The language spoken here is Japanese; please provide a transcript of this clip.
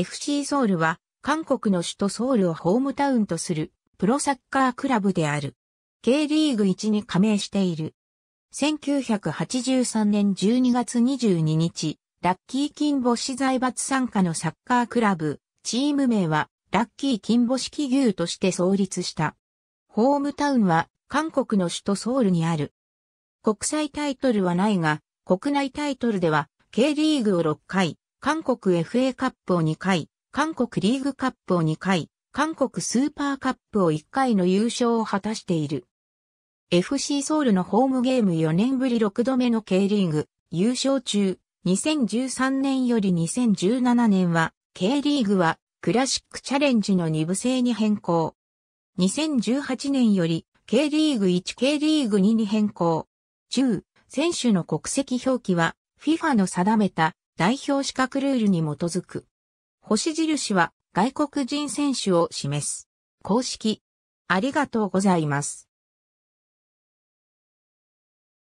FC ソウルは韓国の首都ソウルをホームタウンとするプロサッカークラブである。K リーグ1に加盟している。1983年12月22日、ラッキー金星財閥参加のサッカークラブ、チーム名はラッキー金星企業として創立した。ホームタウンは韓国の首都ソウルにある。国際タイトルはないが、国内タイトルでは K リーグを6回、韓国 FA カップを2回、韓国リーグカップを2回、韓国スーパーカップを1回の優勝を果たしている。FC ソウルのホームゲーム4年ぶり6度目の K リーグ優勝中、2013年より2017年は K リーグはクラシックチャレンジの2部制に変更。2018年より K リーグ 1K リーグ2に変更。中、選手の国籍表記は FIFA の定めた代表資格ルールに基づく。星印は外国人選手を示す。公式。ありがとうございます。